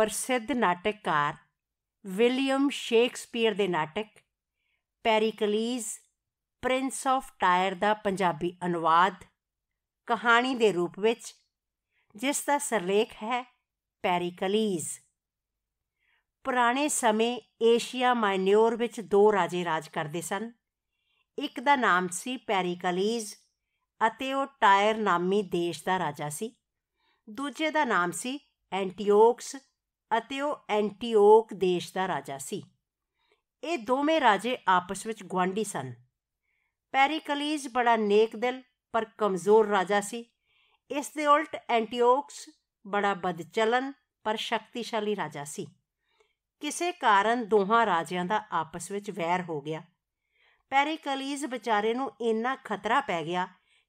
ਪ੍ਰਸਿੱਧ ਨਾਟਕਕਾਰ William Shakespeare ਦੇ ਨਾਟਕ ਪੈਰੀਕਲੀਜ਼ ਪ੍ਰਿੰਸ ਆਫ ਟਾਇਰ ਦਾ ਪੰਜਾਬੀ ਅਨੁਵਾਦ ਕਹਾਣੀ ਦੇ ਰੂਪ ਵਿੱਚ ਜਿਸ ਦਾ ਸਰਲੇਖ ਹੈ ਪੈਰੀਕਲੀਜ਼ ਪੁਰਾਣੇ ਸਮੇਂ ਏਸ਼ੀਆ ਮਾਈਨੋਰ ਵਿੱਚ ਦੋ ਰਾਜੇ ਰਾਜ ਕਰਦੇ ਸਨ ਇੱਕ ਦਾ ਨਾਮ ਸੀ ਪੈਰੀਕਲੀਜ਼ ਅਤੇ ਉਹ ਟਾਇਰ ਨਾਮੀ ਦੇਸ਼ ਦਾ ਰਾਜਾ ਸੀ ਦੂਜੇ ਦਾ ਨਾਮ ਸੀ ਐਂਟੀਓਕਸ ਅਤੇ ਉਹ ਐਂਟੀਓਕ ਦੇਸ਼ ਦਾ ਰਾਜਾ ਸੀ ਇਹ ਦੋਵੇਂ ਰਾਜੇ ਆਪਸ ਵਿੱਚ ਗਵਾਂਢੀ ਸਨ ਪੈਰੀਕਲੀਸ ਬੜਾ ਨੇਕ ਦਿਲ ਪਰ ਕਮਜ਼ੋਰ ਰਾਜਾ ਸੀ ਇਸ ਦੇ ਉਲਟ ਐਂਟੀਓਕਸ ਬੜਾ ਬਦਚਲਨ ਪਰ ਸ਼ਕਤੀਸ਼ਾਲੀ ਰਾਜਾ ਸੀ ਕਿਸੇ ਕਾਰਨ ਦੋਹਾਂ ਰਾਜਿਆਂ ਦਾ ਆਪਸ ਵਿੱਚ ਵੈਰ ਹੋ ਗਿਆ ਪੈਰੀਕਲੀਸ ਵਿਚਾਰੇ ਨੂੰ ਇੰਨਾ ਖਤਰਾ ਪੈ ਗਿਆ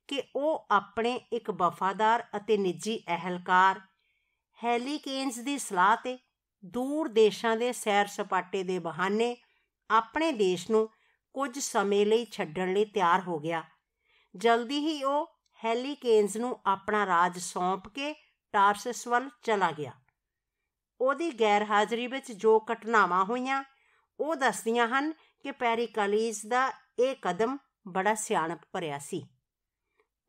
ਕਿ ਉਹ ਆਪਣੇ ਇੱਕ ਵਫਾਦਾਰ ਅਤੇ ਨਿੱਜੀ ਅਹਲਕਾਰ ਹੈਲੀਕੇਨਸ ਦੀ ਸਲਾਹ ਤੇ ਦੂਰ ਦੇਸ਼ਾਂ ਦੇ ਸੈਰ ਸਪਾਟੇ ਦੇ ਬਹਾਨੇ ਆਪਣੇ ਦੇਸ਼ ਨੂੰ ਕੁਝ ਸਮੇਂ ਲਈ ਛੱਡਣ ਲਈ ਤਿਆਰ ਹੋ ਗਿਆ ਜਲਦੀ ਹੀ ਉਹ ਹੈਲੀਕੇਨਸ ਨੂੰ ਆਪਣਾ ਰਾਜ ਸੌਂਪ ਕੇ ਟਾਰਸਸ ਵੱਲ ਚਲਾ ਗਿਆ ਉਹਦੀ ਗੈਰ ਹਾਜ਼ਰੀ ਵਿੱਚ ਜੋ ਘਟਨਾਵਾਂ ਹੋਈਆਂ ਉਹ ਦੱਸਦੀਆਂ ਹਨ ਕਿ ਪੈਰੀਕਲੀਸ ਦਾ ਇਹ ਕਦਮ ਬੜਾ ਸਿਆਣਪ ਭਰਿਆ ਸੀ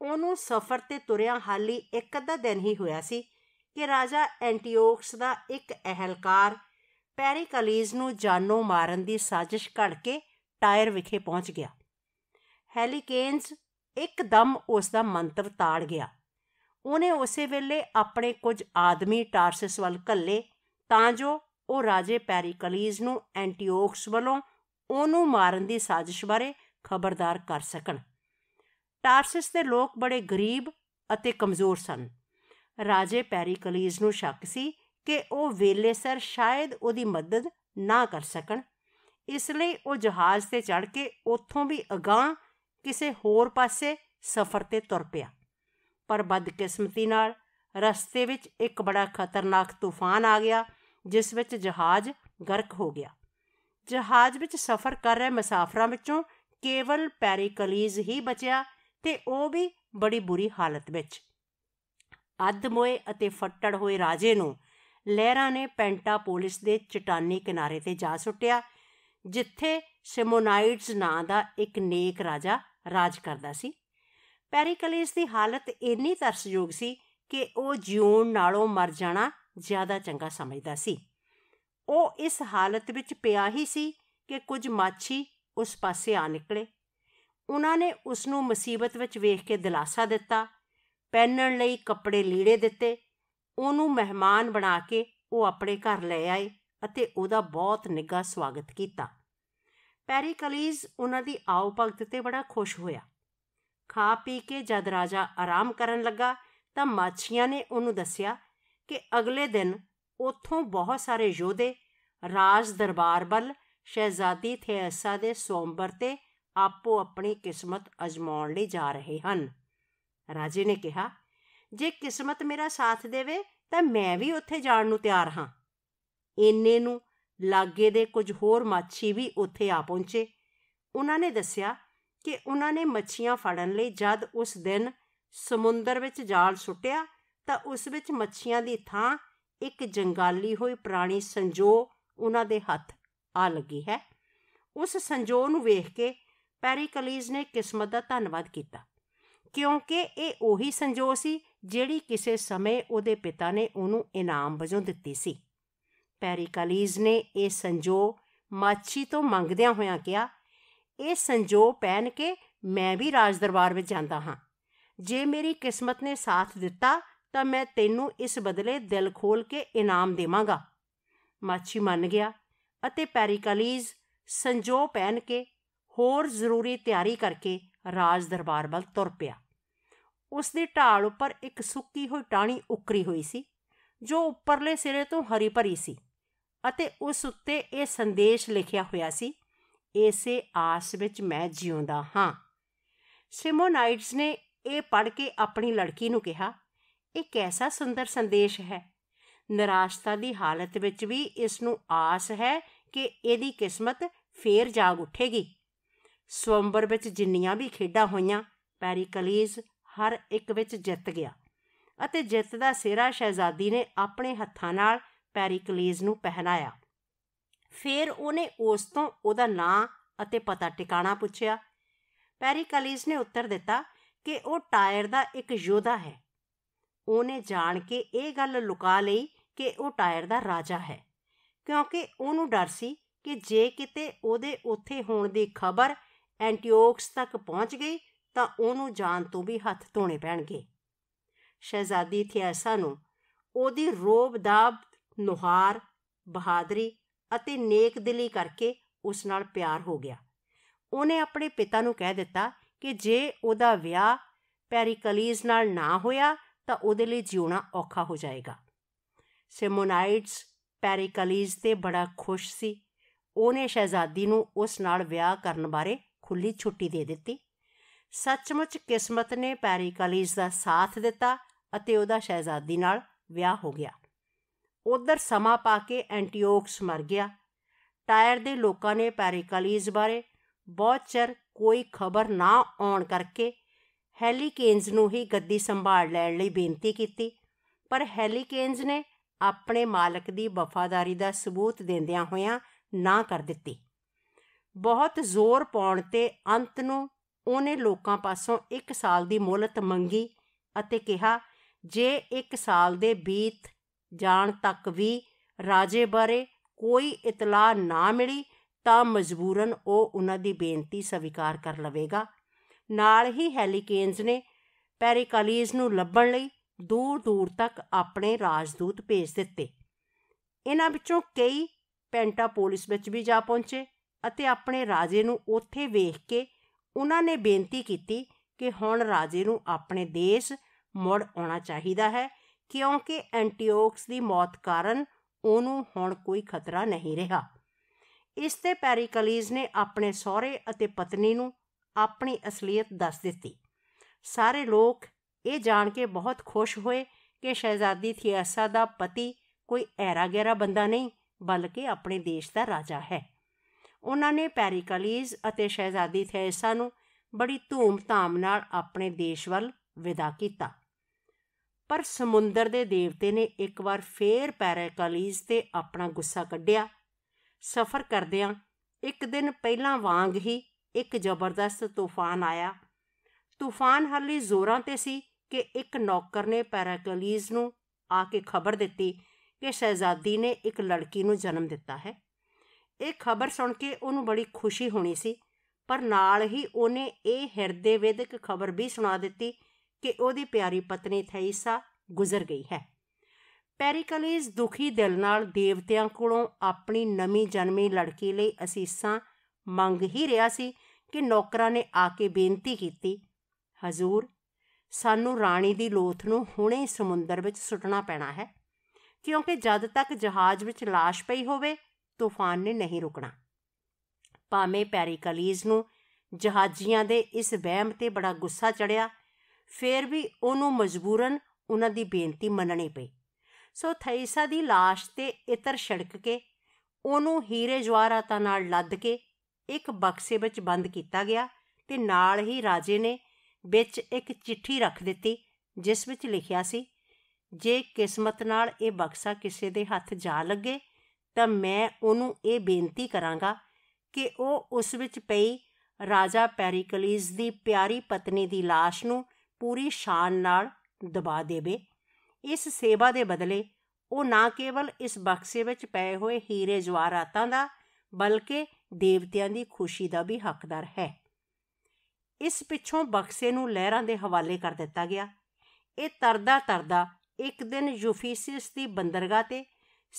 ਉਹਨੂੰ ਸਫ਼ਰ ਤੇ ਤੁਰਿਆ ਹਾਲੀ ਇੱਕ ਅੱਧਾ ਦਿਨ ਹੀ ਹੋਇਆ ਸੀ ਕਿ ਰਾਜਾ ਐਂਟੀਓਕਸ ਦਾ ਇੱਕ ਅਹਲਕਾਰ ਪੈਰੀਕਲੀਸ ਨੂੰ ਜਾਨੋਂ ਮਾਰਨ ਦੀ ਸਾਜ਼ਿਸ਼ ਘੜ ਕੇ ਟਾਇਰ ਵਿਖੇ ਪਹੁੰਚ ਗਿਆ ਹੈਲੀਕੇਨਸ ਇੱਕਦਮ ਉਸ ਦਾ ਮੰਤਵ ਤਾੜ ਗਿਆ ਉਹਨੇ ਉਸੇ ਵੇਲੇ ਆਪਣੇ ਕੁਝ ਆਦਮੀ ਟਾਰਸਿਸ ਵੱਲ ਕੱਲੇ ਤਾਂ ਜੋ ਉਹ ਰਾਜੇ ਪੈਰੀਕਲੀਸ ਨੂੰ ਐਂਟੀਓਕਸ ਵੱਲੋਂ ਉਹਨੂੰ ਮਾਰਨ ਦੀ ਸਾਜ਼ਿਸ਼ ਬਾਰੇ ਖਬਰਦਾਰ ਕਰ ਸਕਣ ਟਾਰਸਿਸ ਦੇ ਲੋਕ ਬੜੇ ਗਰੀਬ ਅਤੇ ਕਮਜ਼ੋਰ ਸਨ ਰਾਜੇ ਪੈਰੀਕਲੀਜ਼ ਨੂੰ ਸ਼ੱਕ ਸੀ ਕਿ ਉਹ ਵੇਲੇ ਸਰ ਸ਼ਾਇਦ ਉਹਦੀ ਮਦਦ ਨਾ ਕਰ ਸਕਣ ਇਸ ਲਈ ਉਹ ਜਹਾਜ਼ ਤੇ ਚੜ ਕੇ ਉੱਥੋਂ ਵੀ ਅਗਾਹ ਕਿਸੇ ਹੋਰ ਪਾਸੇ ਸਫ਼ਰ ਤੇ ਤੁਰ ਪਿਆ ਪਰ ਬਦਕਿਸਮਤੀ ਨਾਲ ਰਸਤੇ ਵਿੱਚ ਇੱਕ ਬੜਾ ਖਤਰਨਾਕ ਤੂਫਾਨ ਆ ਗਿਆ ਜਿਸ ਵਿੱਚ ਜਹਾਜ਼ ਗਰਕ ਹੋ ਗਿਆ ਜਹਾਜ਼ ਵਿੱਚ ਸਫ਼ਰ ਕਰ ਰਹੇ ਮੁਸਾਫਰਾਂ ਵਿੱਚੋਂ ਕੇਵਲ ਪੈਰੀਕਲੀਜ਼ ਹੀ ਬਚਿਆ ਤੇ ਉਹ ਵੀ ਬੜੀ ਬੁਰੀ ਹਾਲਤ ਵਿੱਚ ਅਧਮੋਏ ਅਤੇ ਫੱਟੜ ਹੋਏ ਰਾਜੇ ਨੂੰ ਲਹਿਰਾਂ ਨੇ ਪੈਂਟਾਪੋਲਿਸ ਦੇ ਚਟਾਨੀ ਕਿਨਾਰੇ ਤੇ ਜਾ ਸੁੱਟਿਆ ਜਿੱਥੇ ਸਿਮੋਨਾਈਡਸ ਨਾਂ ਦਾ ਇੱਕ ਨੇਕ ਰਾਜਾ ਰਾਜ ਕਰਦਾ ਸੀ ਪੈਰੀਕਲੇਸ ਦੀ ਹਾਲਤ ਇੰਨੀ ਤਰਸਯੋਗ ਸੀ ਕਿ ਉਹ ਜਿਉਣ ਨਾਲੋਂ ਮਰ ਜਾਣਾ ਜ਼ਿਆਦਾ ਚੰਗਾ ਸਮਝਦਾ ਸੀ ਉਹ ਇਸ ਹਾਲਤ ਵਿੱਚ ਪਿਆ ਹੀ ਸੀ ਕਿ ਕੁਝ ਮਾਛੀ ਉਸ ਪਾਸੇ ਆ ਨਿਕਲੇ ਉਹਨਾਂ ਨੇ ਉਸ ਨੂੰ ਮੁਸੀਬਤ ਵਿੱਚ ਵੇਖ ਕੇ ਦਿਲਾਸਾ ਦਿੱਤਾ ਪਹਿਨਣ ਲਈ ਕੱਪੜੇ ਲੀੜੇ ਦਿੱਤੇ ਉਹਨੂੰ ਮਹਿਮਾਨ ਬਣਾ ਕੇ ਉਹ ਆਪਣੇ ਘਰ ਲੈ ਆਏ ਅਤੇ ਉਹਦਾ ਬਹੁਤ ਨਿੱਘਾ ਸਵਾਗਤ ਕੀਤਾ ਪੈਰੀਕਲੀਜ਼ ਉਹਨਾਂ ਦੀ ਆਉ ਭਗਤ ਤੇ ਬੜਾ ਖੁਸ਼ ਹੋਇਆ ਖਾ ਪੀ ਕੇ ਜਦ ਰਾਜਾ ਆਰਾਮ ਕਰਨ ਲੱਗਾ ਤਾਂ ਮਾਛੀਆਂ ਨੇ ਉਹਨੂੰ ਦੱਸਿਆ ਕਿ ਅਗਲੇ ਦਿਨ ਉੱਥੋਂ ਬਹੁਤ ਸਾਰੇ ਯੋਧੇ ਰਾਜ ਦਰਬਾਰ ਵੱਲ ਸ਼ਹਿਜ਼ਾਦੀ ਥੇਅਸਾ ਦੇ ਸੋਮਵਰ ਤੇ ਆਪੋ ਆਪਣੀ ਕਿਸਮਤ ਅਜਮਾਉਣ ਲਈ ਜਾ ਰਹੇ ਹਨ ਰਾਜੇ ਨੇ ਕਿਹਾ ਜੇ ਕਿਸਮਤ ਮੇਰਾ ਸਾਥ ਦੇਵੇ ਤਾਂ ਮੈਂ ਵੀ ਉੱਥੇ ਜਾਣ ਨੂੰ ਤਿਆਰ ਹਾਂ ਇੰਨੇ ਨੂੰ ਲਾਗੇ ਦੇ ਕੁਝ ਹੋਰ ਮਾਛੀ ਵੀ ਉੱਥੇ ਆ ਪਹੁੰਚੇ ਉਹਨਾਂ ਨੇ ਦੱਸਿਆ ਕਿ ਉਹਨਾਂ ਨੇ ਮੱਛੀਆਂ ਫੜਨ ਲਈ ਜਦ ਉਸ ਦਿਨ ਸਮੁੰਦਰ ਵਿੱਚ ਜਾਲ ਸੁੱਟਿਆ ਤਾਂ ਉਸ ਵਿੱਚ ਮੱਛੀਆਂ ਦੀ ਥਾਂ ਇੱਕ ਜੰਗਾਲੀ ਹੋਈ ਪ੍ਰਾਣੀ ਸੰਜੋ ਉਹਨਾਂ ਦੇ ਹੱਥ ਆ ਲੱਗੀ ਹੈ ਉਸ ਸੰਜੋ ਨੂੰ ਵੇਖ ਕੇ ਪੈਰੀਕਲੀਜ਼ ਨੇ ਕਿਸਮਤ ਦਾ ਧੰਨਵਾਦ ਕੀਤਾ ਕਿਉਂਕਿ ਇਹ ਉਹੀ ਸੰਜੋਗ ਸੀ ਜਿਹੜੀ ਕਿਸੇ ਸਮੇਂ ਉਹਦੇ ਪਿਤਾ ਨੇ ਉਹਨੂੰ ਇਨਾਮ ਵਜੋਂ ਦਿੱਤੀ ਸੀ ਪੈਰੀਕਲੀਜ਼ ਨੇ ਇਹ ਸੰਜੋਗ ਮਾਛੀ ਤੋਂ ਮੰਗਦਿਆਂ ਹੋਇਆਂ ਕਿਹਾ ਇਹ ਸੰਜੋਗ ਪਹਿਨ ਕੇ ਮੈਂ ਵੀ ਰਾਜ ਦਰਬਾਰ ਵਿੱਚ ਜਾਂਦਾ ਹਾਂ ਜੇ ਮੇਰੀ ਕਿਸਮਤ ਨੇ ਸਾਥ ਦਿੱਤਾ ਤਾਂ ਮੈਂ ਤੈਨੂੰ ਇਸ ਬਦਲੇ ਦਿਲ ਖੋਲ ਕੇ ਇਨਾਮ ਦੇਵਾਂਗਾ ਮਾਛੀ ਮੰਨ ਗਿਆ ਅਤੇ ਪੈਰੀਕਲੀਜ਼ ਸੰਜੋਗ ਪਹਿਨ ਕੇ ਹੋਰ ਜ਼ਰੂਰੀ ਤਿਆਰੀ ਕਰਕੇ ਰਾਜ ਦਰਬਾਰ ਵੱਲ ਤੁਰ ਪਿਆ ਉਸ ਦੀ ਢਾਲ ਉੱਪਰ ਇੱਕ ਸੁੱਕੀ ਹੋਈ ਟਾਣੀ ਉੱਕਰੀ ਹੋਈ ਸੀ ਜੋ ਉੱਪਰਲੇ ਸਿਰੇ ਤੋਂ ਹਰੀ ਭਰੀ ਸੀ ਅਤੇ ਉਸ ਉੱਤੇ ਇਹ ਸੰਦੇਸ਼ ਲਿਖਿਆ ਹੋਇਆ ਸੀ ਏਸੇ ਆਸ ਵਿੱਚ ਮੈਂ ਜਿਉਂਦਾ ਹਾਂ ਸਿਮੋਨਾਈਟਸ ਨੇ ਇਹ ਪੜ੍ਹ ਕੇ ਆਪਣੀ ਲੜਕੀ ਨੂੰ ਕਿਹਾ ਇਹ ਕੈਸਾ ਸੁੰਦਰ ਸੰਦੇਸ਼ ਹੈ ਨਿਰਾਸ਼ਤਾ ਦੀ ਹਾਲਤ ਵਿੱਚ ਵੀ ਇਸ ਨੂੰ ਆਸ ਹੈ ਕਿ ਇਹਦੀ ਕਿਸਮਤ ਫੇਰ ਜਾਗ ਉੱਠੇਗੀ ਸਵੰਬਰ ਵਿੱਚ ਜਿੰਨੀਆਂ ਵੀ ਖੇਡਾਂ ਹੋਈਆਂ ਪੈਰੀਕਲੀਜ਼ ਹਰ ਇੱਕ ਵਿੱਚ ਜਿੱਤ ਗਿਆ ਅਤੇ ਜਿੱਤ ਦਾ ਸਿਹਰਾ ਸ਼ਹਿਜ਼ਾਦੀ ਨੇ ਆਪਣੇ ਹੱਥਾਂ ਨਾਲ ਪੈਰੀਕਲੀਜ਼ ਨੂੰ ਪਹਿਨਾਇਆ ਫਿਰ ਉਹਨੇ ਉਸ ਤੋਂ ਉਹਦਾ ਨਾਂ ਅਤੇ ਪਤਾ ਟਿਕਾਣਾ ਪੁੱਛਿਆ ਪੈਰੀਕਲੀਜ਼ ਨੇ ਉੱਤਰ ਦਿੱਤਾ ਕਿ ਉਹ ਟਾਇਰ ਦਾ ਇੱਕ ਯੋਧਾ ਹੈ ਉਹਨੇ ਜਾਣ ਕੇ ਇਹ ਗੱਲ ਲੁਕਾ ਲਈ ਕਿ ਉਹ ਟਾਇਰ ਦਾ ਰਾਜਾ ਹੈ ਕਿਉਂਕਿ ਉਹਨੂੰ ਡਰ ਸੀ ਕਿ ਜੇ ਕਿਤੇ ਉਹਦੇ ਉੱਥੇ ਹੋਣ ਦੀ ਖਬਰ ਐਂਟੀਓਕਸ ਤੱਕ ਪਹੁੰਚ ਗਈ ਤਾਂ ਉਹਨੂੰ ਜਾਣ ਤੋਂ ਵੀ ਹੱਥ ਧੋਣੇ ਪੈਣਗੇ ਸ਼ਹਿਜ਼ਾਦੀ ਥਿਆਸਾ ਨੂੰ ਉਹਦੀ ਰੋਬ ਦਾਬ ਨੁਹਾਰ ਬਹਾਦਰੀ ਅਤੇ ਨੇਕਦਿਲੀ ਕਰਕੇ ਉਸ ਨਾਲ ਪਿਆਰ ਹੋ ਗਿਆ ਉਹਨੇ ਆਪਣੇ ਪਿਤਾ ਨੂੰ ਕਹਿ ਦਿੱਤਾ ਕਿ ਜੇ ਉਹਦਾ ਵਿਆਹ ਪੈਰੀਕਲੀਜ਼ ਨਾਲ ਨਾ ਹੋਇਆ ਤਾਂ ਉਹਦੇ ਲਈ ਜਿਉਣਾ ਔਖਾ ਹੋ ਜਾਏਗਾ ਸਿਮੋਨਾਈਟਸ ਪੈਰੀਕਲੀਜ਼ ਤੇ ਬੜਾ ਖੁਸ਼ ਸੀ ਉਹਨੇ ਸ਼ਹਿਜ਼ਾਦੀ ਨੂੰ ਉਸ ਨਾਲ ਵਿਆਹ ਕਰਨ ਬਾਰੇ ਖੁੱਲੀ ਛੁੱਟੀ ਦੇ ਦਿੱਤੀ ਸੱਚਮੁੱਚ ਕਿਸਮਤ ਨੇ ਪੈਰੀ ਦਾ ਸਾਥ ਦਿੱਤਾ ਅਤੇ ਉਹਦਾ ਸ਼ਹਿਜ਼ਾਦੀ ਨਾਲ ਵਿਆਹ ਹੋ ਗਿਆ ਉਧਰ ਸਮਾਂ ਪਾ ਕੇ ਐਂਟੀਓਕਸ ਮਰ ਗਿਆ ਟਾਇਰ ਦੇ ਲੋਕਾਂ ਨੇ ਪੈਰੀਕਲਿਸ ਬਾਰੇ ਬਹੁਤ ਚਿਰ ਕੋਈ ਖਬਰ ਨਾ ਆਉਣ ਕਰਕੇ ਹੈਲੀਕੇਨਸ ਨੂੰ ਹੀ ਗੱਦੀ ਸੰਭਾਲ ਲੈਣ ਲਈ ਬੇਨਤੀ ਕੀਤੀ ਪਰ ਹੈਲੀਕੇਨਸ ਨੇ ਆਪਣੇ ਮਾਲਕ ਦੀ ਵਫਾਦਾਰੀ ਦਾ ਸਬੂਤ ਦਿੰਦਿਆਂ ਹੋਇਆਂ ਨਾ ਕਰ ਦਿੱਤੀ ਬਹੁਤ ਜ਼ੋਰ ਪਾਉਣ ਤੇ ਅੰਤ ਨੂੰ ਉਹਨੇ ਲੋਕਾਂ ਪਾਸੋਂ 1 ਸਾਲ ਦੀ ਮੌਲਤ ਮੰਗੀ ਅਤੇ ਕਿਹਾ ਜੇ 1 ਸਾਲ ਦੇ ਬੀਤ ਜਾਣ ਤੱਕ ਵੀ ਰਾਜੇ ਬਾਰੇ ਕੋਈ ਇਤਲਾ ਨਾ ਮਿਲੀ ਤਾਂ ਮਜਬੂਰਨ ਉਹ ਉਹਨਾਂ ਦੀ ਬੇਨਤੀ ਸਵੀਕਾਰ ਕਰ ਲਵੇਗਾ ਨਾਲ ਹੀ ਹੈਲੀਕੇਨਸ ਨੇ ਪੈਰੀਕਲੀਜ਼ ਨੂੰ ਲੱਭਣ ਲਈ ਦੂਰ ਦੂਰ ਤੱਕ ਆਪਣੇ ਰਾਜਦੂਤ ਭੇਜ ਦਿੱਤੇ ਇਹਨਾਂ ਵਿੱਚੋਂ ਕਈ ਪੈਂਟਾਪੋਲਿਸ ਵਿੱਚ ਵੀ ਜਾ ਪਹੁੰਚੇ ਅਤੇ ਆਪਣੇ ਰਾਜੇ ਨੂੰ ਉੱਥੇ ਵੇਖ ਕੇ ਉਹਨਾਂ ਨੇ ਬੇਨਤੀ ਕੀਤੀ ਕਿ ਹੁਣ ਰਾਜੇ ਨੂੰ ਆਪਣੇ ਦੇਸ਼ ਮੁੜ ਆਉਣਾ ਚਾਹੀਦਾ ਹੈ ਕਿਉਂਕਿ ਐਂਟੀਓਕਸ ਦੀ ਮੌਤ ਕਾਰਨ ਉਹਨੂੰ ਹੁਣ ਕੋਈ ਖਤਰਾ ਨਹੀਂ ਰਿਹਾ ਇਸ ਤੇ ਪੈਰੀਕਲੀਸ ਨੇ ਆਪਣੇ ਸਹੁਰੇ ਅਤੇ ਪਤਨੀ ਨੂੰ ਆਪਣੀ ਅਸਲੀਅਤ ਦੱਸ ਦਿੱਤੀ ਸਾਰੇ ਲੋਕ ਇਹ ਜਾਣ ਕੇ ਬਹੁਤ ਖੁਸ਼ ਹੋਏ ਕਿ ਸ਼ਹਿਜ਼ਾਦੀ ਥੀਐਸਾ ਦਾ ਪਤੀ ਕੋਈ ਐਰਾ ਗੈਰਾ ਬੰਦਾ ਨਹੀਂ ਬਲਕਿ ਆਪਣੇ ਦੇਸ਼ ਦਾ ਰਾਜਾ ਹੈ ਉਹਨਾਂ ਨੇ ਪੈਰੀਕਲੀਜ਼ ਅਤੇ ਸ਼ਹਿਜ਼ਾਦੀ ਥੈਸਾ ਨੂੰ ਬੜੀ ਧੂਮ-ਧਾਮ ਨਾਲ ਆਪਣੇ ਦੇਸ਼ ਵੱਲ ਵਿਦਾ ਕੀਤਾ ਪਰ ਸਮੁੰਦਰ ਦੇ ਦੇਵਤੇ ਨੇ ਇੱਕ ਵਾਰ ਫੇਰ ਪੈਰਾਕਲੀਜ਼ ਤੇ ਆਪਣਾ ਗੁੱਸਾ ਕੱਢਿਆ ਸਫ਼ਰ ਕਰਦਿਆਂ ਇੱਕ ਦਿਨ ਪਹਿਲਾਂ ਵਾਂਗ ਹੀ ਇੱਕ ਜ਼ਬਰਦਸਤ ਤੂਫਾਨ ਆਇਆ ਤੂਫਾਨ ਹਾਲੇ ਜ਼ੋਰਾਂ ਤੇ ਸੀ ਕਿ ਇੱਕ ਨੌਕਰ ਨੇ ਪੈਰਾਕਲੀਜ਼ ਨੂੰ ਆ ਕੇ ਖਬਰ ਦਿੱਤੀ ਕਿ ਸ਼ਹਿਜ਼ਾਦੀ ਨੇ ਇੱਕ ਲੜਕੀ ਨੂੰ ਜਨਮ ਦਿੱਤਾ ਹੈ ਇਹ ਖਬਰ ਸੁਣ ਕੇ ਉਹਨੂੰ ਬੜੀ ਖੁਸ਼ੀ ਹੋਣੀ ਸੀ ਪਰ ਨਾਲ ਹੀ ਉਹਨੇ ਇਹ ਹਿਰਦੇ ਵੇਦਕ ਖਬਰ ਵੀ ਸੁਣਾ ਦਿੱਤੀ ਕਿ ਉਹਦੀ ਪਿਆਰੀ ਪਤਨੀ ਥੈਈਸਾ ਗੁਜ਼ਰ ਗਈ ਹੈ ਪੈਰੀਕਲੀਜ਼ ਦੁਖੀ ਦਿਲ ਨਾਲ ਦੇਵਤਿਆਂ ਕੋਲੋਂ ਆਪਣੀ ਨਵੀਂ ਜਨਮੀ ਲੜਕੀ ਲਈ ਅਸੀਸਾਂ ਮੰਗ ਹੀ ਰਿਹਾ ਸੀ ਕਿ ਨੌਕਰਾਂ ਨੇ ਆ ਕੇ ਬੇਨਤੀ ਕੀਤੀ ਹਜ਼ੂਰ ਸਾਨੂੰ ਰਾਣੀ ਦੀ ਲੋਥ ਨੂੰ ਹੁਣੇ ਸਮੁੰਦਰ ਵਿੱਚ ਸੁੱਟਣਾ ਪੈਣਾ ਹੈ ਕਿਉਂਕਿ ਜਦ ਤੱਕ ਜਹਾਜ਼ ਵਿੱਚ ਲਾਸ਼ ਪਈ ਹੋਵੇ ਤੂਫਾਨ ਨੇ ਨਹੀਂ ਰੁਕਣਾ ਭਾਵੇਂ ਪੈਰੀਕਲੀਜ਼ ਨੂੰ ਜਹਾਜ਼ੀਆਂ ਦੇ ਇਸ ਵਹਿਮ ਤੇ ਬੜਾ ਗੁੱਸਾ ਚੜਿਆ ਫੇਰ ਵੀ ਉਹਨੂੰ ਮਜਬੂਰਨ ਉਹਨਾਂ ਦੀ ਬੇਨਤੀ ਮੰਨਣੀ ਪਈ ਸੋ ਥੈਸਾ ਦੀ লাশ ਤੇ ਇਤਰ ਛੜਕ ਕੇ ਉਹਨੂੰ ਹੀਰੇ ਜਵਾਹਰਾਤਾਂ ਨਾਲ ਲੱਦ ਕੇ ਇੱਕ ਬਕਸੇ ਵਿੱਚ ਬੰਦ ਕੀਤਾ ਗਿਆ ਤੇ ਨਾਲ ਹੀ ਰਾਜੇ ਨੇ ਵਿੱਚ ਇੱਕ ਚਿੱਠੀ ਰੱਖ ਦਿੱਤੀ ਜਿਸ ਵਿੱਚ ਲਿਖਿਆ ਸੀ ਜੇ ਕਿਸਮਤ ਨਾਲ ਇਹ ਬਕਸਾ ਕਿਸੇ ਦੇ ਹੱਥ ਜਾ ਲੱਗੇ ਤਾਂ ਮੈਂ ਉਹਨੂੰ ਇਹ ਬੇਨਤੀ ਕਰਾਂਗਾ ਕਿ ਉਹ ਉਸ ਵਿੱਚ ਪਈ ਰਾਜਾ ਪੈਰੀਕਲਿਸ ਦੀ ਪਿਆਰੀ ਪਤਨੀ ਦੀ লাশ ਨੂੰ ਪੂਰੀ ਸ਼ਾਨ ਨਾਲ ਦਬਾ ਦੇਵੇ ਇਸ ਸੇਵਾ ਦੇ ਬਦਲੇ ਉਹ ਨਾ ਕੇਵਲ ਇਸ ਬਕਸੇ ਵਿੱਚ ਪਏ ਹੋਏ ਹੀਰੇ ਜਵਾਹਰਾਤਾਂ ਦਾ ਬਲਕਿ ਦੇਵਤਿਆਂ ਦੀ ਖੁਸ਼ੀ ਦਾ ਵੀ ਹੱਕਦਾਰ ਹੈ ਇਸ ਪਿੱਛੋਂ ਬਕਸੇ ਨੂੰ ਲਹਿਰਾਂ ਦੇ ਹਵਾਲੇ ਕਰ ਦਿੱਤਾ ਗਿਆ ਇਹ ਤਰਦਾ ਤਰਦਾ ਇੱਕ ਦਿਨ ਯੂਫੀਸੀਅਸ ਦੀ ਬੰਦਰਗਾਹ ਤੇ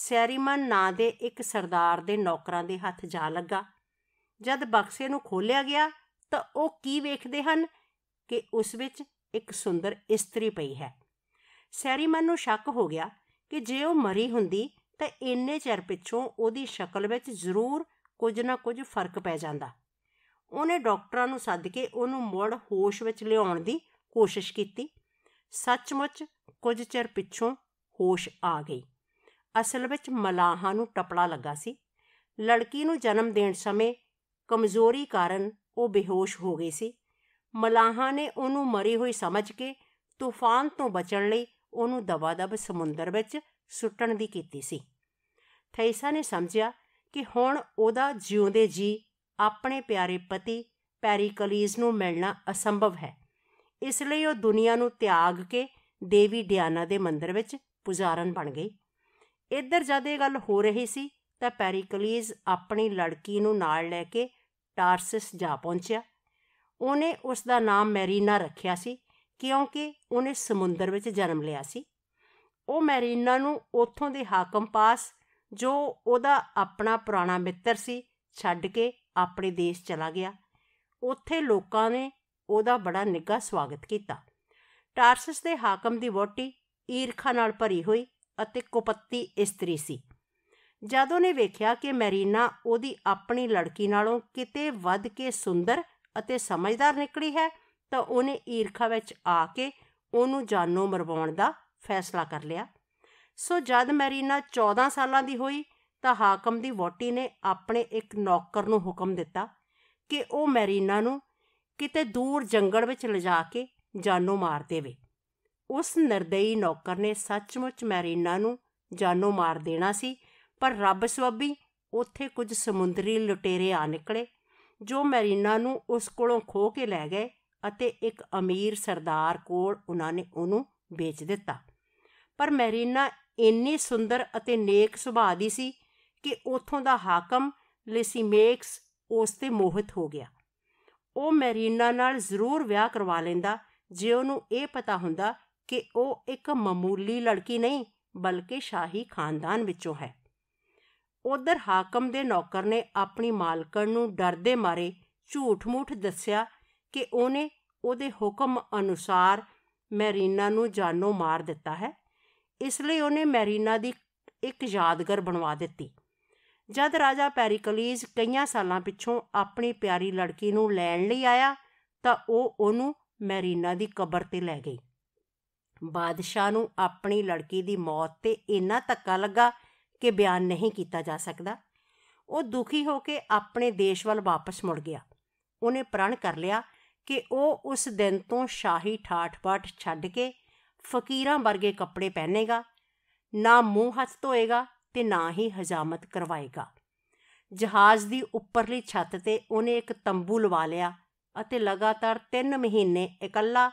ਸੈਰੀਮਨ ਨਾਂ ਦੇ ਇੱਕ ਸਰਦਾਰ ਦੇ ਨੌਕਰਾਂ ਦੇ ਹੱਥ ਜਾ ਲੱਗਾ ਜਦ ਬਕਸੇ ਨੂੰ ਖੋਲਿਆ ਗਿਆ ਤਾਂ ਉਹ ਕੀ ਵੇਖਦੇ ਹਨ ਕਿ ਉਸ ਵਿੱਚ ਇੱਕ ਸੁੰਦਰ ਇਸਤਰੀ ਪਈ ਹੈ ਸੈਰੀਮਨ ਨੂੰ ਸ਼ੱਕ ਹੋ ਗਿਆ ਕਿ ਜੇ ਉਹ ਮਰੀ ਹੁੰਦੀ ਤਾਂ ਇੰਨੇ ਚਿਰ ਪਿੱਛੋਂ ਉਹਦੀ ਸ਼ਕਲ ਵਿੱਚ ਜ਼ਰੂਰ ਕੁਝ ਨਾ ਕੁਝ ਫਰਕ ਪੈ ਜਾਂਦਾ ਉਹਨੇ ਡਾਕਟਰਾਂ ਨੂੰ ਸੱਦ ਕੇ ਉਹਨੂੰ ਮੁੜ ਹੋਸ਼ ਵਿੱਚ ਲਿਆਉਣ ਦੀ ਕੋਸ਼ਿਸ਼ ਕੀਤੀ ਸੱਚਮੁੱਚ ਕੁਝ ਚਿਰ ਪਿੱਛੋਂ ਹੋਸ਼ ਆ ਗਈ ਅਸਲ ਵਿੱਚ ਮਲਾਹਾਂ ਨੂੰ ਟਪੜਾ ਲੱਗਾ ਸੀ ਲੜਕੀ ਨੂੰ ਜਨਮ ਦੇਣ ਸਮੇਂ ਕਮਜ਼ੋਰੀ ਕਾਰਨ ਉਹ ਬੇਹੋਸ਼ ਹੋ ਗਈ ਸੀ ਮਲਾਹਾਂ ਨੇ ਉਹਨੂੰ ਮਰੀ ਹੋਈ ਸਮਝ ਕੇ ਤੂਫਾਨ ਤੋਂ ਬਚਣ ਲਈ ਉਹਨੂੰ ਦਬਾ-ਦਬ ਸਮੁੰਦਰ ਵਿੱਚ ਸੁੱਟਣ ਦੀ ਕੀਤੀ ਸੀ ਥੈਸਾ ਨੇ ਸਮਝਿਆ ਕਿ ਹੁਣ ਉਹਦਾ ਜਿਉਂਦੇ ਜੀ ਆਪਣੇ ਪਿਆਰੇ ਪਤੀ ਪੈਰੀਕਲੀਜ਼ ਨੂੰ ਮਿਲਣਾ ਅਸੰਭਵ ਹੈ ਇਸ ਲਈ ਉਹ ਦੁਨੀਆ ਨੂੰ ਤਿਆਗ ਕੇ ਦੇਵੀ ਡਿਆਨਾ ਦੇ ਮੰਦਰ ਵਿੱਚ ਪੁਜਾਰਨ ਬਣ ਗਈ ਇੱਧਰ ਜਦ ਇਹ ਗੱਲ ਹੋ ਰਹੀ ਸੀ ਤਾਂ ਪੈਰੀਕਲੀਸ ਆਪਣੀ ਲੜਕੀ ਨੂੰ ਨਾਲ ਲੈ ਕੇ ਟਾਰਸਿਸ ਜਾ ਪਹੁੰਚਿਆ ਉਹਨੇ ਉਸ ਦਾ ਨਾਮ ਮੈਰੀਨਾ ਰੱਖਿਆ ਸੀ ਕਿਉਂਕਿ ਉਹਨੇ ਸਮੁੰਦਰ ਵਿੱਚ ਜਨਮ ਲਿਆ ਸੀ ਉਹ ਮੈਰੀਨਾ ਨੂੰ ਉੱਥੋਂ ਦੇ ਹਾਕਮ ਪਾਸ ਜੋ ਉਹਦਾ ਆਪਣਾ ਪੁਰਾਣਾ ਮਿੱਤਰ ਸੀ ਛੱਡ ਕੇ ਆਪਣੇ ਦੇਸ਼ ਚਲਾ ਗਿਆ ਉੱਥੇ ਲੋਕਾਂ ਨੇ ਉਹਦਾ ਬੜਾ ਨਿੱਘਾ ਸਵਾਗਤ ਕੀਤਾ ਟਾਰਸਿਸ ਦੇ ਹਾਕਮ ਦੀ ਵੋਟੀ ਈਰਖਾ ਨਾਲ ਭਰੀ ਹੋਈ ਅਤੇ ਕੁਪੱਤੀ ਇਸਤਰੀ ਸੀ ਜਦੋਂ ਨੇ ਵੇਖਿਆ ਕਿ ਮੈਰੀਨਾ ਉਹਦੀ ਆਪਣੀ ਲੜਕੀ ਨਾਲੋਂ ਕਿਤੇ ਵੱਧ ਕੇ ਸੁੰਦਰ ਅਤੇ ਸਮਝਦਾਰ ਨਿਕਲੀ ਹੈ ਤਾਂ ਉਹਨੇ ਈਰਖਾ ਵਿੱਚ ਆ ਕੇ ਉਹਨੂੰ ਜਾਨੋਂ ਮਰਵਾਉਣ ਦਾ ਫੈਸਲਾ ਕਰ ਲਿਆ ਸੋ ਜਦ ਮੈਰੀਨਾ 14 ਸਾਲਾਂ ਦੀ ਹੋਈ ਤਾਂ ਹਾਕਮ ਦੀ ਵੋਟੀ ਨੇ ਆਪਣੇ ਇੱਕ ਨੌਕਰ ਨੂੰ ਹੁਕਮ ਦਿੱਤਾ ਕਿ ਉਹ ਮੈਰੀਨਾ ਨੂੰ ਕਿਤੇ ਦੂਰ ਜੰਗਲ ਵਿੱਚ ਲਿਜਾ ਕੇ ਜਾਨੋਂ ਮਾਰ ਦੇਵੇ ਉਸ ਨਰਦਈ ਨੌਕਰ ਨੇ ਸੱਚਮੁੱਚ ਮੈਰੀਨਾ ਨੂੰ ਜਾਨੋਂ ਮਾਰ ਦੇਣਾ ਸੀ ਪਰ ਰੱਬ ਸੁਭੀ ਉੱਥੇ ਕੁਝ ਸਮੁੰਦਰੀ ਲੁਟੇਰੇ ਆ ਨਿਕਲੇ ਜੋ ਮੈਰੀਨਾ ਨੂੰ ਉਸ ਕੋਲੋਂ ਖੋ ਕੇ ਲੈ ਗਏ ਅਤੇ ਇੱਕ ਅਮੀਰ ਸਰਦਾਰ ਕੋਲ ਉਹਨਾਂ ਨੇ ਉਹਨੂੰ ਵੇਚ ਦਿੱਤਾ ਪਰ ਮੈਰੀਨਾ ਇੰਨੀ ਸੁੰਦਰ ਅਤੇ ਨੇਕ ਸੁਭਾਅ ਦੀ ਸੀ ਕਿ ਉਥੋਂ ਦਾ ਹਾਕਮ ਲਿਸੀਮੇਕਸ ਉਸ ਤੇ ਮੋਹਿਤ ਹੋ ਗਿਆ ਉਹ ਮੈਰੀਨਾ ਨਾਲ ਜ਼ਰੂਰ ਵਿਆਹ ਕਰਵਾ ਲੈਂਦਾ ਜੇ ਉਹਨੂੰ ਇਹ ਪਤਾ ਹੁੰਦਾ ਕਿ ਉਹ ਇੱਕ ਮਾਮੂਲੀ ਲੜਕੀ ਨਹੀਂ ਬਲਕਿ ਸ਼ਾਹੀ ਖਾਨਦਾਨ ਵਿੱਚੋਂ ਹੈ ਉਧਰ ਹਾਕਮ ਦੇ ਨੌਕਰ ਨੇ ਆਪਣੀ ਮਾਲਕਣ ਨੂੰ ਡਰਦੇ ਮਾਰੇ ਝੂਠ-ਮੂਠ ਦੱਸਿਆ ਕਿ ਉਹਨੇ ਉਹਦੇ ਹੁਕਮ ਅਨੁਸਾਰ ਮੈਰੀਨਾ ਨੂੰ ਜਾਨੋਂ ਮਾਰ ਦਿੱਤਾ ਹੈ ਇਸ ਲਈ ਉਹਨੇ ਮੈਰੀਨਾ ਦੀ ਇੱਕ ਯਾਦਗਾਰ ਬਣਵਾ ਦਿੱਤੀ ਜਦ ਰਾਜਾ ਪੈਰੀਕਲੀਸ ਕਈਆਂ ਸਾਲਾਂ ਪਿੱਛੋਂ ਆਪਣੀ ਪਿਆਰੀ ਲੜਕੀ ਨੂੰ ਲੈਣ ਲਈ ਆਇਆ ਤਾਂ ਉਹ ਉਹਨੂੰ ਮੈਰੀਨਾ ਦੀ ਕਬਰ ਤੇ ਲੈ ਗਈ ਬਾਦਸ਼ਾਹ ਨੂੰ ਆਪਣੀ ਲੜਕੀ ਦੀ ਮੌਤ ਤੇ ਇੰਨਾ ਧੱਕਾ ਲੱਗਾ ਕਿ ਬਿਆਨ ਨਹੀਂ ਕੀਤਾ ਜਾ ਸਕਦਾ ਉਹ ਦੁਖੀ ਹੋ ਕੇ ਆਪਣੇ ਦੇਸ਼ ਵੱਲ ਵਾਪਸ ਮੁੜ ਗਿਆ ਉਹਨੇ ਪ੍ਰਣ ਕਰ ਲਿਆ ਕਿ ਉਹ ਉਸ ਦਿਨ ਤੋਂ ਸ਼ਾਹੀ ਠਾਠ-ਪਾਠ ਛੱਡ ਕੇ ਫਕੀਰਾਂ ਵਰਗੇ ਕੱਪੜੇ ਪਹਿਨੇਗਾ ਨਾ ਮੂੰਹ ਹੱਥ ਧੋਏਗਾ ਤੇ ਨਾ ਹੀ ਹਜਾਮਤ ਕਰਵਾਏਗਾ ਜਹਾਜ਼ ਦੀ ਉੱਪਰਲੀ ਛੱਤ ਤੇ ਉਹਨੇ ਇੱਕ ਤੰਬੂ ਲਵਾ ਲਿਆ ਅਤੇ ਲਗਾਤਾਰ 3 ਮਹੀਨੇ ਇਕੱਲਾ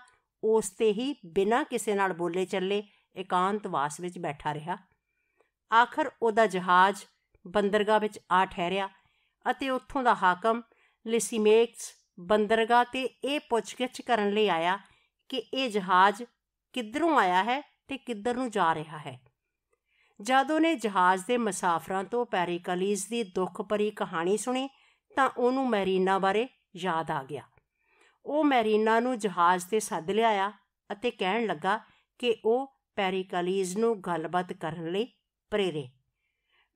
ਉਸ ਤੇ ਹੀ ਬਿਨਾਂ ਕਿਸੇ ਨਾਲ ਬੋਲੇ ਚੱਲੇ ਇਕਾਂਤ ਵਾਸ ਵਿੱਚ ਬੈਠਾ ਰਿਹਾ ਆਖਰ ਉਹਦਾ ਜਹਾਜ਼ ਬੰਦਰਗਾਹ ਵਿੱਚ ਆ ਠਹਿਰਿਆ ਅਤੇ ਉੱਥੋਂ ਦਾ ਹਾਕਮ ਲਿਸੀਮੇਕਸ ਬੰਦਰਗਾਹ ਤੇ ਇਹ ਪੁੱਛਗਿੱਛ ਕਰਨ ਲਈ ਆਇਆ ਕਿ ਇਹ ਜਹਾਜ਼ ਕਿੱਧਰੋਂ ਆਇਆ ਹੈ ਤੇ ਕਿੱਧਰ ਨੂੰ ਜਾ ਰਿਹਾ ਹੈ ਜਦੋਂ ਨੇ ਜਹਾਜ਼ ਦੇ ਮੁਸਾਫਰਾਂ ਤੋਂ ਪੈਰੀਕਲੀਜ਼ ਦੀ ਦੁੱਖ ਭਰੀ ਕਹਾਣੀ ਸੁਣੀ ਤਾਂ ਉਹਨੂੰ ਮੈਰੀਨਾ ਬਾਰੇ ਯਾਦ ਆ ਗਿਆ ਉਹ ਮੈਰੀਨਾ ਨੂੰ ਜਹਾਜ਼ ਤੇ ਸੱਦ ਲਿਆਇਆ ਅਤੇ ਕਹਿਣ ਲੱਗਾ ਕਿ ਉਹ ਪੈਰੀਕਲੀਜ਼ ਨੂੰ ਗੱਲਬਾਤ ਕਰਨ ਲਈ ਪ੍ਰੇਰੇ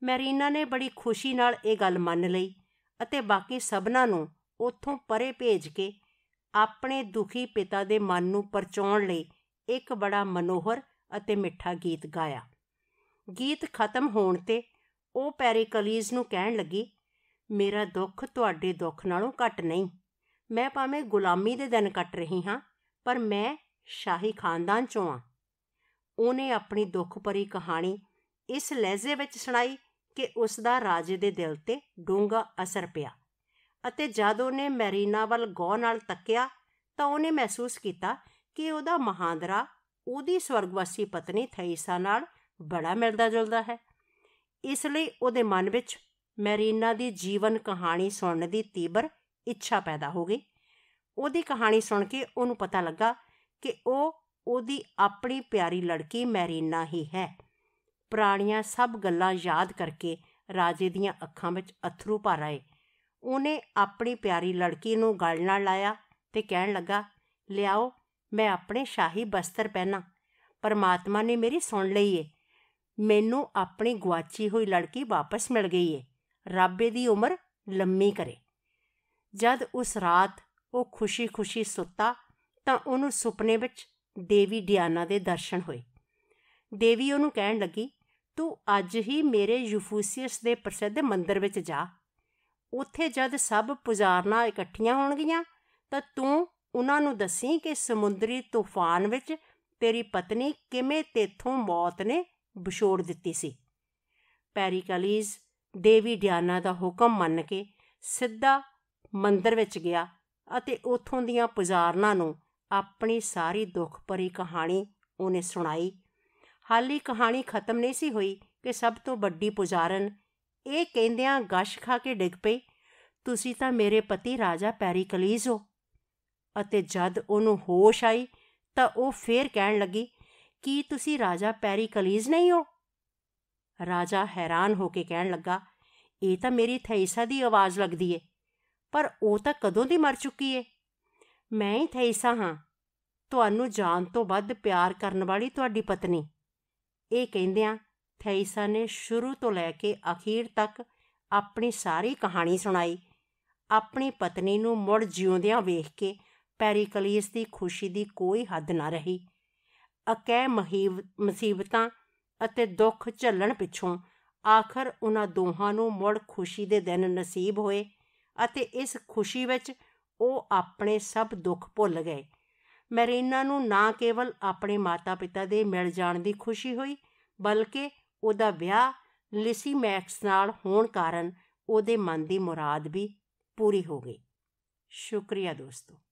ਮੈਰੀਨਾ ਨੇ ਬੜੀ ਖੁਸ਼ੀ ਨਾਲ ਇਹ ਗੱਲ ਮੰਨ ਲਈ ਅਤੇ ਬਾਕੀ ਸਭਨਾਂ ਨੂੰ ਉੱਥੋਂ ਪਰੇ ਭੇਜ ਕੇ ਆਪਣੇ ਦੁਖੀ ਪਿਤਾ ਦੇ ਮਨ ਨੂੰ ਪਰਚਾਉਣ ਲਈ ਇੱਕ ਬੜਾ ਮਨੋਹਰ ਅਤੇ ਮਿੱਠਾ ਗੀਤ ਗਾਇਆ ਗੀਤ ਖਤਮ ਹੋਣ ਤੇ ਉਹ ਪੈਰੀਕਲੀਜ਼ ਨੂੰ ਕਹਿਣ ਲੱਗੀ ਮੇਰਾ ਦੁੱਖ ਤੁਹਾਡੇ ਦੁੱਖ ਨਾਲੋਂ ਘੱਟ ਨਹੀਂ ਮੈਂ ਭਾਵੇਂ ਗੁਲਾਮੀ ਦੇ ਦਿਨ ਕੱਟ ਰਹੀ ਹਾਂ ਪਰ ਮੈਂ ਸ਼ਾਹੀ ਖਾਨਦਾਨ ਚੋਂ ਹਾਂ ਉਹਨੇ ਆਪਣੀ ਦੁੱਖ ਭਰੀ ਕਹਾਣੀ ਇਸ ਲਹਿਜੇ ਵਿੱਚ ਸੁਣਾਈ ਕਿ ਉਸ ਦਾ ਰਾਜੇ ਦੇ ਦਿਲ ਤੇ ਡੂੰਘਾ ਅਸਰ ਪਿਆ ਅਤੇ ਜਦ ਉਹਨੇ ਮੈਰੀਨਾ ਵੱਲ ਗੌਰ ਨਾਲ ਤੱਕਿਆ ਤਾਂ ਉਹਨੇ ਮਹਿਸੂਸ ਕੀਤਾ ਕਿ ਉਹਦਾ ਮਹਾਂਦਰਾ ਉਹਦੀ ਸਵਰਗਵਾਸੀ ਪਤਨੀ ਥੈਸਾ ਨਾਲ ਬੜਾ ਮਿਲਦਾ ਜੁਲਦਾ ਹੈ ਇਸ ਲਈ ਉਹਦੇ ਮਨ ਵਿੱਚ ਮੈਰੀਨਾ ਦੀ ਜੀਵਨ ਕਹਾਣੀ ਸੁਣਨ ਦੀ ਤੀਬਰ ਇੱਛਾ ਪੈਦਾ ਹੋ ਗਈ ਉਹਦੀ ਕਹਾਣੀ ਸੁਣ ਕੇ ਉਹਨੂੰ ਪਤਾ ਲੱਗਾ ਕਿ ਉਹ ਉਹਦੀ ਆਪਣੀ ਪਿਆਰੀ ਲੜਕੀ ਮੈਰੀਨਾ ਹੀ ਹੈ ਪ੍ਰਾਣੀਆਂ ਸਭ ਗੱਲਾਂ ਯਾਦ ਕਰਕੇ ਰਾਜੇ ਦੀਆਂ ਅੱਖਾਂ ਵਿੱਚ ਅਥਰੂ ਭਰ ਆਏ ਉਹਨੇ ਆਪਣੀ ਪਿਆਰੀ ਲੜਕੀ ਨੂੰ ਗਲ ਨਾਲ ਲਾਇਆ ਤੇ ਕਹਿਣ ਲੱਗਾ ਲਿਆਓ ਮੈਂ ਆਪਣੇ ਸ਼ਾਹੀ ਬਸਤਰ ਪਹਿਨਾ ਪਰਮਾਤਮਾ ਨੇ ਮੇਰੀ ਸੁਣ ਲਈ ਏ ਮੈਨੂੰ ਆਪਣੀ ਗਵਾਚੀ ਹੋਈ ਲੜਕੀ ਵਾਪਸ ਮਿਲ ਗਈ ਏ ਰੱਬੇ ਦੀ ਉਮਰ ਲੰਮੀ ਕਰੇ ਜਦ ਉਸ ਰਾਤ ਉਹ ਖੁਸ਼ੀ-ਖੁਸ਼ੀ ਸੁੱਤਾ ਤਾਂ ਉਹਨੂੰ ਸੁਪਨੇ ਵਿੱਚ ਦੇਵੀ ਡਿਆਨਾ ਦੇ ਦਰਸ਼ਨ ਹੋਏ ਦੇਵੀ ਉਹਨੂੰ ਕਹਿਣ ਲੱਗੀ ਤੂੰ ਅੱਜ ਹੀ ਮੇਰੇ ਯੂਫੂਸੀਅਸ ਦੇ ਪ੍ਰਸਿੱਧ ਮੰਦਿਰ ਵਿੱਚ ਜਾ ਉੱਥੇ ਜਦ ਸਭ ਪੁਜਾਰਨਾ ਇਕੱਠੀਆਂ ਹੋਣਗੀਆਂ ਤਾਂ ਤੂੰ ਉਹਨਾਂ ਨੂੰ ਦੱਸੀ ਕਿ ਸਮੁੰਦਰੀ ਤੂਫਾਨ ਵਿੱਚ ਤੇਰੀ ਪਤਨੀ ਕਿਵੇਂ ਤੇਥੋਂ ਮੌਤ ਨੇ ਵਿਛੋੜ ਦਿੱਤੀ ਸੀ ਪੈਰੀਕਲੀਜ਼ ਦੇਵੀ ਡਿਆਨਾ ਦਾ ਹੁਕਮ ਮੰਨ ਕੇ ਸਿੱਧਾ ਮੰਦਰ ਵਿੱਚ ਗਿਆ ਅਤੇ ਉਥੋਂ ਦੀਆਂ ਪੁਜਾਰਨਾਂ ਨੂੰ ਆਪਣੀ ਸਾਰੀ ਦੁੱਖ ਭਰੀ ਕਹਾਣੀ ਉਹਨੇ ਸੁਣਾਈ ਹਾਲੀ ਕਹਾਣੀ ਖਤਮ ਨਹੀਂ ਸੀ ਹੋਈ ਕਿ ਸਭ ਤੋਂ ਵੱਡੀ ਪੁਜਾਰਨ ਇਹ ਕਹਿੰਦਿਆਂ ਗਸ਼ ਖਾ ਕੇ ਡਿੱਗ ਪਈ ਤੁਸੀਂ ਤਾਂ ਮੇਰੇ ਪਤੀ ਰਾਜਾ ਪੈਰੀਕਲੀਜ਼ ਹੋ ਅਤੇ ਜਦ ਉਹਨੂੰ ਹੋਸ਼ ਆਈ ਤਾਂ ਉਹ ਫੇਰ ਕਹਿਣ ਲੱਗੀ ਕਿ ਤੁਸੀਂ ਰਾਜਾ ਪੈਰੀਕਲੀਜ਼ ਨਹੀਂ ਹੋ ਰਾਜਾ ਹੈਰਾਨ ਹੋ ਕੇ ਕਹਿਣ ਲੱਗਾ ਇਹ ਤਾਂ ਮੇਰੀ ਥੈਸਾ ਦੀ ਆਵਾਜ਼ ਲੱਗਦੀ ਏ ਪਰ ਉਹ ਤਾਂ ਕਦੋਂ ਦੀ ਮਰ ਚੁੱਕੀ ਏ ਮੈਂ ਹੀ ਥੈਸਾ ਹਾਂ ਤੁਹਾਨੂੰ ਜਾਣ ਤੋਂ ਵੱਧ ਪਿਆਰ ਕਰਨ ਵਾਲੀ ਤੁਹਾਡੀ ਪਤਨੀ ਇਹ ਕਹਿੰਦਿਆਂ ਥੈਸਾ ਨੇ ਸ਼ੁਰੂ ਤੋਂ ਲੈ ਕੇ ਅਖੀਰ ਤੱਕ ਆਪਣੀ ਸਾਰੀ ਕਹਾਣੀ ਸੁਣਾਈ ਆਪਣੀ ਪਤਨੀ ਨੂੰ ਮੁੜ ਜਿਉਂਦਿਆਂ ਵੇਖ ਕੇ ਪੈਰੀਕਲੀਸ ਦੀ ਖੁਸ਼ੀ ਦੀ ਕੋਈ ਹੱਦ ਨਾ ਰਹੀ ਅਕੈ ਮੁਸੀਬਤਾਂ ਅਤੇ ਦੁੱਖ ਝੱਲਣ ਪਿੱਛੋਂ ਆਖਰ ਉਹਨਾਂ ਦੋਹਾਂ ਨੂੰ ਮੁੜ ਖੁਸ਼ੀ ਦੇ ਦਿਨ ਨਸੀਬ ਹੋਏ ਅਤੇ ਇਸ ਖੁਸ਼ੀ ਵਿੱਚ ਉਹ ਆਪਣੇ ਸਭ ਦੁੱਖ ਭੁੱਲ ਗਏ ਮੈਰੀਨਾ ਨੂੰ ਨਾ ਕੇਵਲ ਆਪਣੇ ਮਾਤਾ-ਪਿਤਾ ਦੇ ਮਿਲ ਜਾਣ ਦੀ ਖੁਸ਼ੀ ਹੋਈ ਬਲਕਿ ਉਹਦਾ ਵਿਆਹ ਲਿਸੀ ਮੈਕਸ ਨਾਲ ਹੋਣ ਕਾਰਨ ਉਹਦੇ ਮਨ ਦੀ ਮੁਰਾਦ ਵੀ ਪੂਰੀ ਹੋ ਗਈ ਸ਼ੁਕਰੀਆ ਦੋਸਤੋ